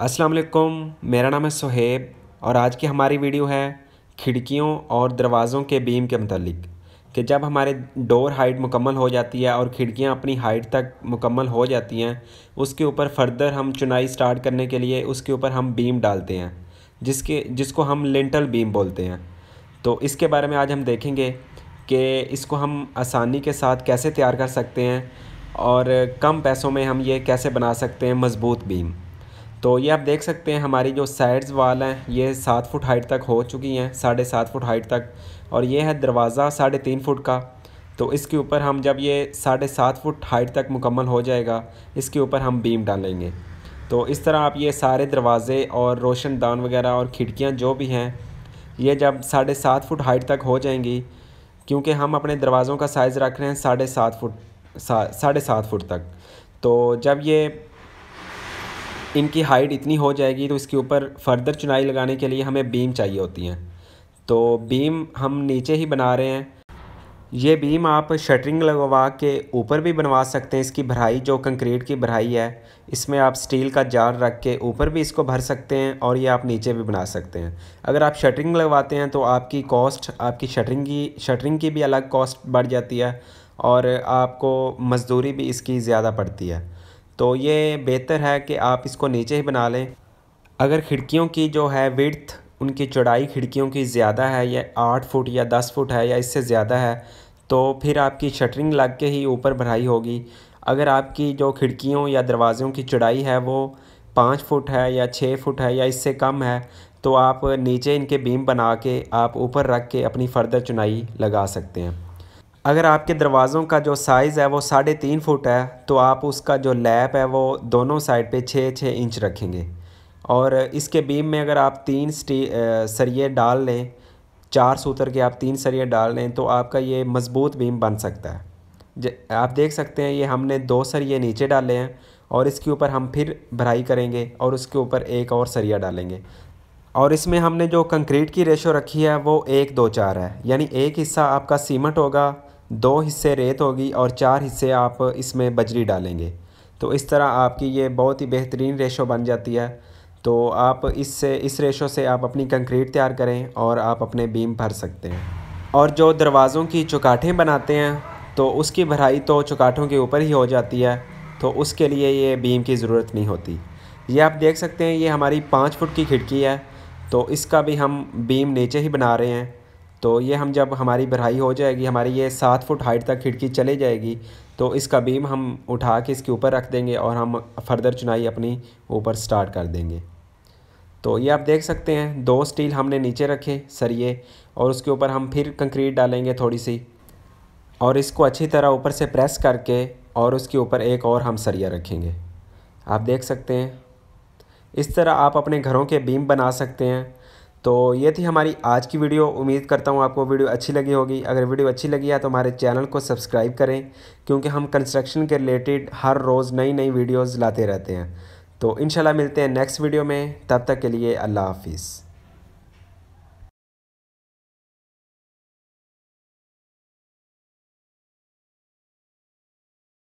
अस्सलाम वालेकुम मेरा नाम है सोहेब और आज की हमारी वीडियो है खिड़कियों और दरवाज़ों के बीम के मतलब कि जब हमारे डोर हाइट मुकम्मल हो जाती है और खिड़कियां अपनी हाइट तक मुकम्मल हो जाती हैं उसके ऊपर फर्दर हम चुनाई स्टार्ट करने के लिए उसके ऊपर हम बीम डालते हैं जिसके जिसको हम लेंटल बीम बोलते हैं तो इसके बारे में आज हम देखेंगे कि इसको हम आसानी के साथ कैसे तैयार कर सकते हैं और कम पैसों में हम ये कैसे बना सकते हैं मज़बूत बीम तो ये आप देख सकते हैं हमारी जो साइड्स वाल हैं ये सात फुट हाइट तक हो चुकी हैं साढ़े सात फुट हाइट तक और ये है दरवाज़ा साढ़े तीन फुट का तो इसके ऊपर हम जब ये साढ़े सात फुट हाइट तक मुकम्मल हो जाएगा इसके ऊपर हम बीम डालेंगे तो इस तरह आप ये सारे दरवाज़े और रोशनदान वगैरह और खिड़कियाँ जो भी हैं ये जब साढ़े सात फुट हाइट तक हो जाएंगी क्योंकि हम अपने दरवाज़ों का साइज़ रख रहे हैं साढ़े सात फुट साढ़े सात फुट तक तो जब ये इनकी हाइट इतनी हो जाएगी तो इसके ऊपर फर्दर चुनाई लगाने के लिए हमें बीम चाहिए होती हैं तो बीम हम नीचे ही बना रहे हैं ये बीम आप शटरिंग लगवा के ऊपर भी बनवा सकते हैं इसकी भराई जो कंक्रीट की भराई है इसमें आप स्टील का जार रख के ऊपर भी इसको भर सकते हैं और ये आप नीचे भी बना सकते हैं अगर आप शटरिंग लगवाते हैं तो आपकी कॉस्ट आपकी शटरिंग की शटरिंग की भी अलग कॉस्ट बढ़ जाती है और आपको मजदूरी भी इसकी ज़्यादा पड़ती है तो ये बेहतर है कि आप इसको नीचे ही बना लें अगर खिड़कियों की जो है विर्थ उनकी चौड़ाई खिड़कियों की ज़्यादा है या आठ फुट या दस फुट है या इससे ज़्यादा है तो फिर आपकी शटरिंग लग के ही ऊपर बढ़ाई होगी अगर आपकी जो खिड़कियों या दरवाज़ों की चौड़ाई है वो पाँच फुट है या छः फुट है या इससे कम है तो आप नीचे इनके बीम बना के आप ऊपर रख के अपनी फ़र्दर चुनाई लगा सकते हैं अगर आपके दरवाज़ों का जो साइज़ है वो साढ़े तीन फुट है तो आप उसका जो लैप है वो दोनों साइड पे छः छः इंच रखेंगे और इसके बीम में अगर आप तीन स्टी सरिये डाल लें चार सूत्र के आप तीन सरिये डाल लें तो आपका ये मज़बूत बीम बन सकता है आप देख सकते हैं ये हमने दो सरिये नीचे डाले हैं और इसके ऊपर हम फिर भराई करेंगे और उसके ऊपर एक और सरिया डालेंगे और इसमें हमने जो कंक्रीट की रेशो रखी है वो एक दो चार है यानी एक हिस्सा आपका सीमेंट होगा दो हिस्से रेत होगी और चार हिस्से आप इसमें बजरी डालेंगे तो इस तरह आपकी ये बहुत ही बेहतरीन रेशो बन जाती है तो आप इससे इस रेशो से आप अपनी कंक्रीट तैयार करें और आप अपने बीम भर सकते हैं और जो दरवाज़ों की चौकाठें बनाते हैं तो उसकी भराई तो चौकाठों के ऊपर ही हो जाती है तो उसके लिए ये बीम की ज़रूरत नहीं होती ये आप देख सकते हैं ये हमारी पाँच फुट की खिड़की है तो इसका भी हम बीम नीचे ही बना रहे हैं तो ये हम जब हमारी भराई हो जाएगी हमारी ये सात फुट हाइट तक खिड़की चले जाएगी तो इसका बीम हम उठा के इसके ऊपर रख देंगे और हम फर्दर चुनाई अपनी ऊपर स्टार्ट कर देंगे तो ये आप देख सकते हैं दो स्टील हमने नीचे रखे सरिए और उसके ऊपर हम फिर कंक्रीट डालेंगे थोड़ी सी और इसको अच्छी तरह ऊपर से प्रेस करके और उसके ऊपर एक और हम सरिया रखेंगे आप देख सकते हैं इस तरह आप अपने घरों के बीम बना सकते हैं तो ये थी हमारी आज की वीडियो उम्मीद करता हूँ आपको वीडियो अच्छी लगी होगी अगर वीडियो अच्छी लगी है तो हमारे चैनल को सब्सक्राइब करें क्योंकि हम कंस्ट्रक्शन के रिलेटेड हर रोज़ नई नई वीडियोज़ लाते रहते हैं तो इन मिलते हैं नेक्स्ट वीडियो में तब तक के लिए अल्लाह हाफिज़